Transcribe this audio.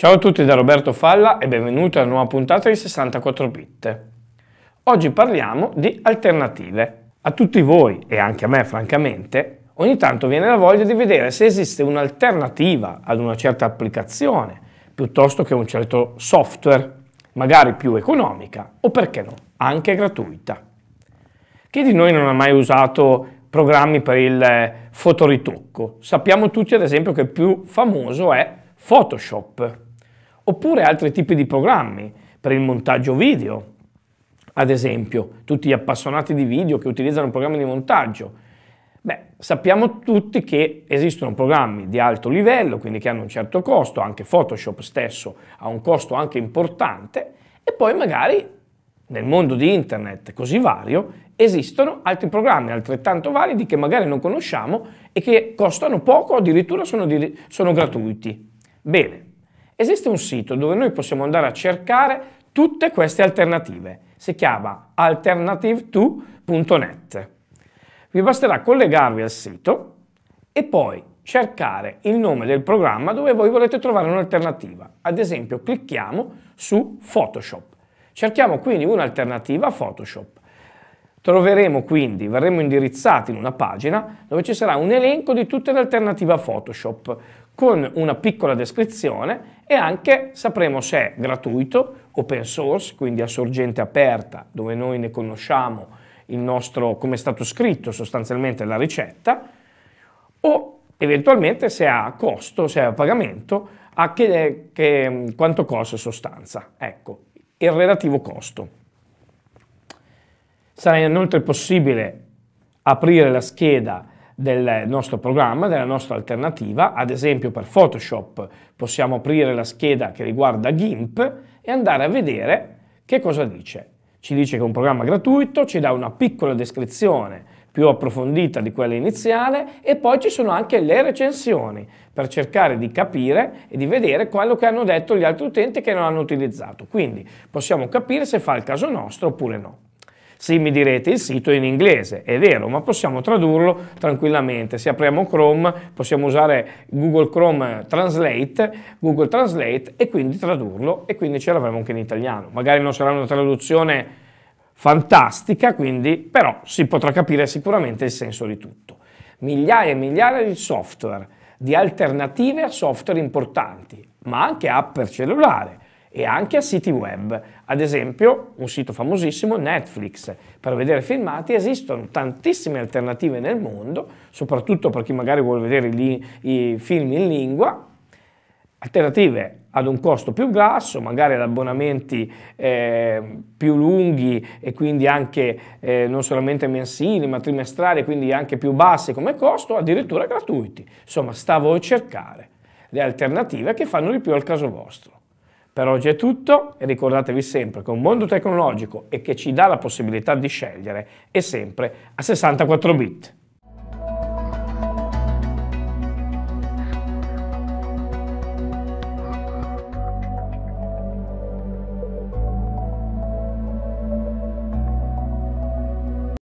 Ciao a tutti da Roberto Falla e benvenuti alla nuova puntata di 64 bit. Oggi parliamo di alternative. A tutti voi e anche a me francamente, ogni tanto viene la voglia di vedere se esiste un'alternativa ad una certa applicazione piuttosto che un certo software, magari più economica o perché no, anche gratuita. Chi di noi non ha mai usato programmi per il fotoritocco? Sappiamo tutti ad esempio che il più famoso è Photoshop oppure altri tipi di programmi per il montaggio video. Ad esempio, tutti gli appassionati di video che utilizzano programmi di montaggio. Beh, sappiamo tutti che esistono programmi di alto livello, quindi che hanno un certo costo, anche Photoshop stesso ha un costo anche importante, e poi magari nel mondo di internet così vario esistono altri programmi altrettanto validi che magari non conosciamo e che costano poco, o addirittura sono, sono gratuiti. Bene, Esiste un sito dove noi possiamo andare a cercare tutte queste alternative. Si chiama alternative2.net. Vi basterà collegarvi al sito e poi cercare il nome del programma dove voi volete trovare un'alternativa. Ad esempio clicchiamo su Photoshop. Cerchiamo quindi un'alternativa a Photoshop. Troveremo quindi, verremo indirizzati in una pagina dove ci sarà un elenco di tutte le alternative a Photoshop con una piccola descrizione e anche sapremo se è gratuito, open source, quindi a sorgente aperta, dove noi ne conosciamo il nostro, come è stato scritto sostanzialmente la ricetta, o eventualmente se ha costo, se ha pagamento, a che, che, quanto costa sostanza, ecco, il relativo costo. Sarà inoltre possibile aprire la scheda del nostro programma, della nostra alternativa, ad esempio per Photoshop possiamo aprire la scheda che riguarda GIMP e andare a vedere che cosa dice. Ci dice che è un programma gratuito, ci dà una piccola descrizione più approfondita di quella iniziale e poi ci sono anche le recensioni per cercare di capire e di vedere quello che hanno detto gli altri utenti che non hanno utilizzato. Quindi possiamo capire se fa il caso nostro oppure no. Sì, mi direte, il sito è in inglese, è vero, ma possiamo tradurlo tranquillamente. Se apriamo Chrome, possiamo usare Google Chrome Translate, Google Translate e quindi tradurlo e quindi ce l'avremo anche in italiano. Magari non sarà una traduzione fantastica, quindi però si potrà capire sicuramente il senso di tutto. Migliaia e migliaia di software, di alternative a software importanti, ma anche app per cellulare e anche a siti web. Ad esempio, un sito famosissimo, Netflix. Per vedere filmati esistono tantissime alternative nel mondo, soprattutto per chi magari vuole vedere i, i film in lingua, alternative ad un costo più basso, magari ad abbonamenti eh, più lunghi e quindi anche eh, non solamente mensili ma trimestrali, quindi anche più bassi come costo, addirittura gratuiti. Insomma, sta a voi cercare le alternative che fanno di più al caso vostro. Per oggi è tutto e ricordatevi sempre che un mondo tecnologico e che ci dà la possibilità di scegliere è sempre a 64 bit.